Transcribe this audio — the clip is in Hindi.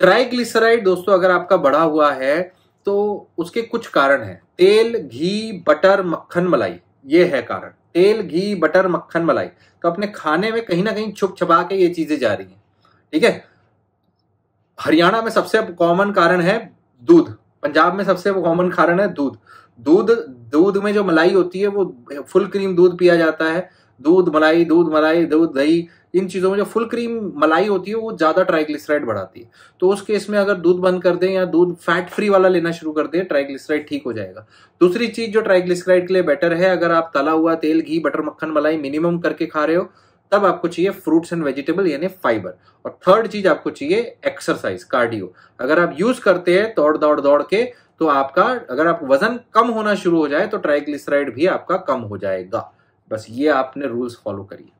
ट्राइग्लिसराइड दोस्तों अगर आपका बढ़ा हुआ है तो उसके कुछ कारण है तेल घी बटर मक्खन मलाई ये है कारण तेल घी बटर मक्खन मलाई तो अपने खाने में कहीं ना कहीं छुप छुपा के ये चीजें जा रही हैं ठीक है हरियाणा में सबसे कॉमन कारण है दूध पंजाब में सबसे कॉमन कारण है दूध दूध दूध में जो मलाई होती है वो फुल क्रीम दूध पिया जाता है दूध मलाई दूध मलाई दूध दही इन चीज़ों में जो फुल क्रीम मलाई होती है वो ज़्यादा ट्राइग्लिसराइड बढ़ाती है तो उस केस में अगर दूध बंद कर दें या दूध फैट फ्री वाला लेना शुरू कर दें ट्राइग्लिसराइड ठीक हो जाएगा दूसरी चीज़ जो ट्राइग्लिसराइड के लिए बेटर है अगर आप तला हुआ तेल घी बटर मक्खन मलाई मिनिमम करके खा रहे हो तब आपको चाहिए फ्रूट्स एंड वेजिटेबल यानी फाइबर और थर्ड चीज आपको चाहिए एक्सरसाइज कार्डियो अगर आप यूज करते हैं दौड़ दौड़ दौड़ के तो आपका अगर आप वजन कम होना शुरू हो जाए तो ट्राइग्लिसराइड भी आपका कम हो जाएगा बस ये आपने रूल्स फॉलो करिए